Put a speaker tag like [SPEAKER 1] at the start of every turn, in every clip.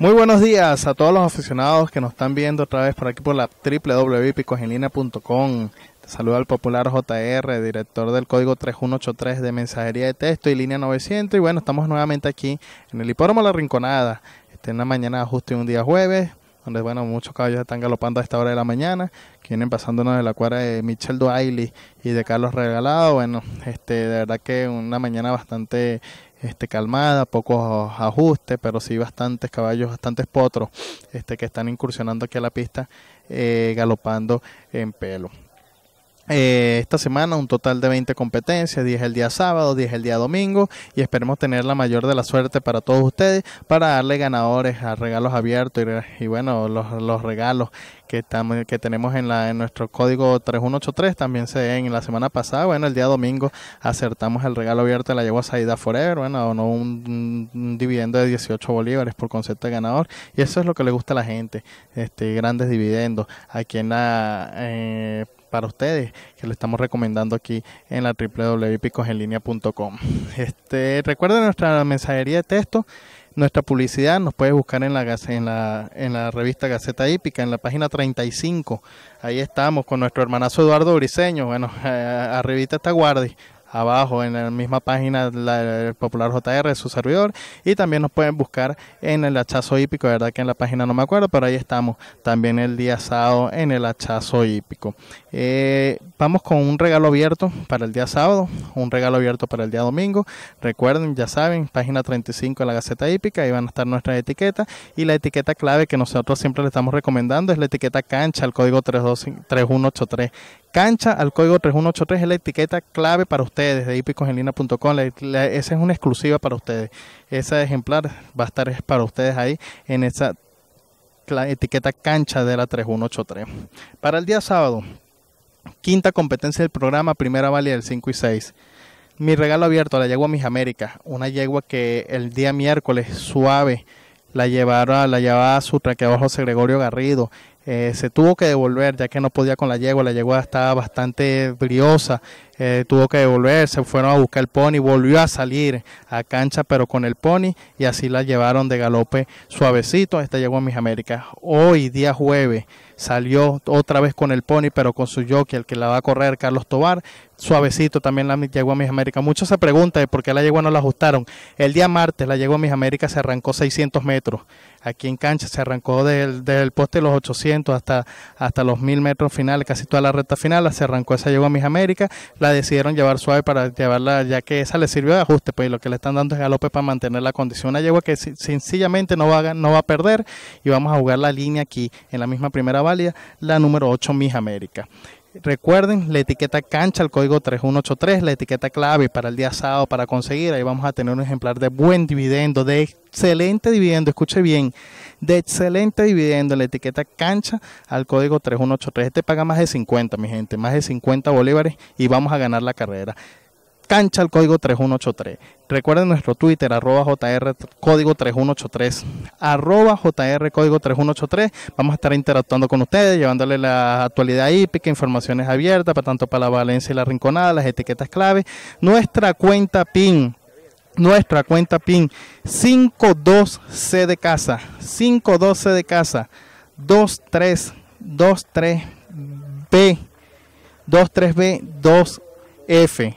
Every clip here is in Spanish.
[SPEAKER 1] Muy buenos días a todos los aficionados que nos están viendo otra vez por aquí por la www.picosenlinea.com. Te saluda al popular JR, director del código 3183 de mensajería de texto y línea 900. Y bueno, estamos nuevamente aquí en el hipódromo La Rinconada. en este, la mañana justo y un día jueves, donde bueno, muchos caballos están galopando a esta hora de la mañana, que vienen pasándonos de la cuadra de Michel Doyle y de Carlos Regalado. Bueno, este, de verdad que una mañana bastante este, calmada, pocos ajustes, pero sí bastantes caballos, bastantes potros este, que están incursionando aquí a la pista, eh, galopando en pelo. Eh, esta semana un total de 20 competencias, 10 el día sábado, 10 el día domingo y esperemos tener la mayor de la suerte para todos ustedes para darle ganadores a regalos abiertos y, bueno, los, regalos que, estamos, que tenemos en, la, en nuestro código 3183 también se en la semana pasada, bueno, el día domingo acertamos el regalo abierto de la yegua Saida Forever, bueno, un, un, dividendo de 18 bolívares por concepto de ganador y eso es lo que le gusta a la gente, este grandes dividendos aquí en la... Eh, para ustedes, que lo estamos recomendando aquí en la www.picosenlinea.com. Este, recuerden nuestra mensajería de texto, nuestra publicidad, nos puedes buscar en la, en la, en la revista Gaceta Hípica, en la página 35. Ahí estamos con nuestro hermanazo Eduardo Briseño, bueno, eh, arribita esta Guardi, abajo en la misma página del Popular JR, su servidor, y también nos pueden buscar en el hachazo hípico, de verdad que en la página no me acuerdo, pero ahí estamos también el día sábado en el hachazo hípico. Eh, vamos con un regalo abierto para el día sábado, un regalo abierto para el día domingo. Recuerden, ya saben, página 35 de la Gaceta Hípica, ahí van a estar nuestras etiquetas y la etiqueta clave que nosotros siempre le estamos recomendando es la etiqueta cancha, el código 32, 3183 cancha al código 3183 es la etiqueta clave para ustedes de hipicongelina.com. Esa es una exclusiva para ustedes. Ese ejemplar va a estar para ustedes ahí en esa etiqueta cancha de la 3183. Para el día sábado, quinta competencia del programa, primera válida del 5 y 6. Mi regalo abierto a la yegua Mis Américas, una yegua que el día miércoles suave la llevaba, la llevaba su traqueador José Gregorio Garrido. Eh, se tuvo que devolver ya que no podía con la yegua, la yegua estaba bastante briosa, eh, tuvo que devolver, se fueron a buscar el pony, volvió a salir a cancha pero con el pony y así la llevaron de galope suavecito esta yegua a Mis Américas. Hoy día jueves salió otra vez con el pony pero con su jockey, el que la va a correr Carlos Tobar, suavecito también la yegua a Mis Américas. Muchos se preguntan por qué la yegua no la ajustaron. El día martes la yegua a Mis Américas se arrancó 600 metros aquí en cancha, se arrancó del, del poste los 800 hasta, hasta los 1000 metros finales, casi toda la recta final, se arrancó esa llegó a Mis américa, la decidieron llevar suave para llevarla, ya que esa le sirvió de ajuste, pues lo que le están dando es galope para mantener la condición, una yegua que sencillamente no va, a, no va a perder y vamos a jugar la línea aquí en la misma primera válida, la número 8 Mis Américas. Recuerden la etiqueta cancha, al código 3183, la etiqueta clave para el día sábado para conseguir. Ahí vamos a tener un ejemplar de buen dividendo, de excelente dividendo, escuche bien, de excelente dividendo la etiqueta cancha al código 3183. Este paga más de 50, mi gente, más de 50 bolívares y vamos a ganar la carrera cancha al código 3183. Recuerden nuestro Twitter, arroba JR código 3183. Arroba JR código 3183. Vamos a estar interactuando con ustedes, llevándole la actualidad hípica, informaciones abiertas, para tanto para la Valencia y la Rinconada, las etiquetas clave. Nuestra cuenta PIN. Nuestra cuenta PIN 52C de casa. 52C de casa. 2323B. 23B2F.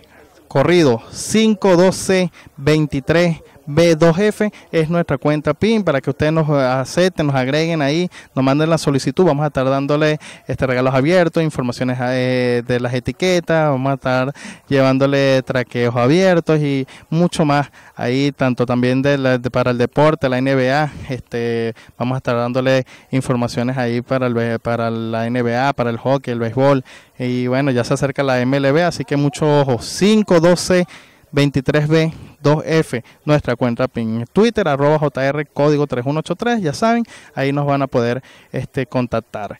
[SPEAKER 1] Corrido 5, 12, 23 B2F es nuestra cuenta PIN para que ustedes nos acepten, nos agreguen ahí, nos manden la solicitud. Vamos a estar dándole este, regalos abiertos, informaciones eh, de las etiquetas, vamos a estar llevándole traqueos abiertos y mucho más ahí, tanto también de para el deporte, la NBA. Este, vamos a estar dándole informaciones ahí para, el, para la NBA, para el hockey, el béisbol. Y bueno, ya se acerca la MLB, así que mucho ojo. 5, 12. 23B 2F, nuestra cuenta en Twitter, arroba JR código 3183, ya saben, ahí nos van a poder este, contactar.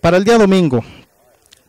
[SPEAKER 1] Para el día domingo,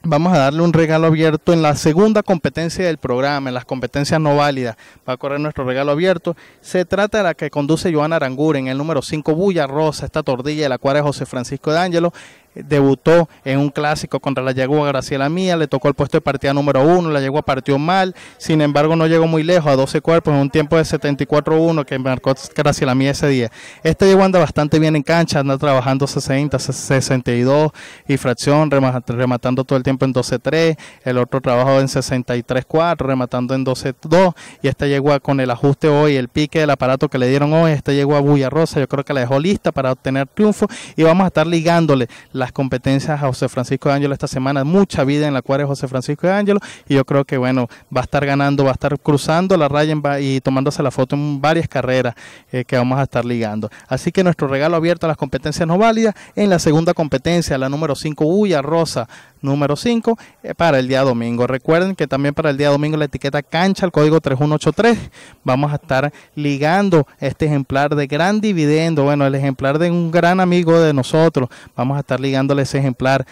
[SPEAKER 1] vamos a darle un regalo abierto en la segunda competencia del programa, en las competencias no válidas. Va a correr nuestro regalo abierto. Se trata de la que conduce Joana en el número 5 Bulla Rosa, esta tordilla de la cual es José Francisco de Ángelo debutó en un clásico contra la yegua Graciela Mía, le tocó el puesto de partida número uno, la yegua partió mal, sin embargo no llegó muy lejos, a 12 cuerpos, en un tiempo de 74-1 que marcó Graciela Mía ese día. Esta llegó anda bastante bien en cancha, anda trabajando 60, 62 y fracción, rematando todo el tiempo en 12-3, el otro trabajó en 63-4, rematando en 12-2 y esta llegó con el ajuste hoy, el pique del aparato que le dieron hoy, esta a Bulla Rosa, yo creo que la dejó lista para obtener triunfo y vamos a estar ligándole las competencias a José Francisco de Ángelo esta semana, mucha vida en la cuadra de José Francisco de Ángelo y yo creo que bueno, va a estar ganando, va a estar cruzando la raya y tomándose la foto en varias carreras eh, que vamos a estar ligando. Así que nuestro regalo abierto a las competencias no válidas en la segunda competencia, la número 5 uya Rosa, número 5 eh, para el día domingo. Recuerden que también para el día domingo la etiqueta cancha, el código 3183, vamos a estar ligando este ejemplar de gran dividendo, bueno, el ejemplar de un gran amigo de nosotros, vamos a estar ligándole ese ejemplar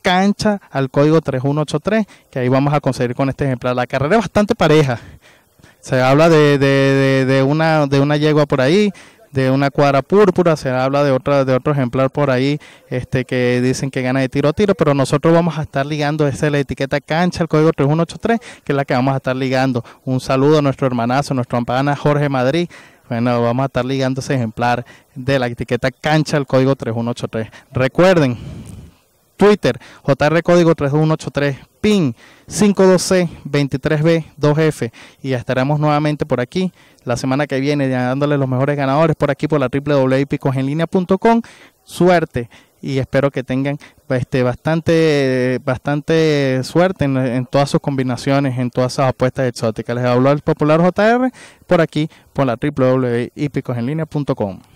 [SPEAKER 1] cancha al código 3183, que ahí vamos a conseguir con este ejemplar. La carrera es bastante pareja. Se habla de una, de una yegua por ahí, de una cuadra púrpura, se habla de otra de otro ejemplar por ahí, este que dicen que gana de tiro a tiro, pero nosotros vamos a estar ligando esa la etiqueta cancha, el código 3183, que es la que vamos a estar ligando. Un saludo a nuestro hermanazo, nuestro ampana Jorge Madrid. Bueno, vamos a estar ligando ese ejemplar de la etiqueta cancha, el código 3183. Recuerden, Twitter, JR Código 3183, PIN 512-23B2F. Y ya estaremos nuevamente por aquí la semana que viene, dándole los mejores ganadores por aquí por la www.picosenlinea.com. Suerte y espero que tengan este, bastante, bastante suerte en, todas sus combinaciones, en todas esas apuestas exóticas. Les hablo al popular JR por aquí por la www.picosenlinea.com.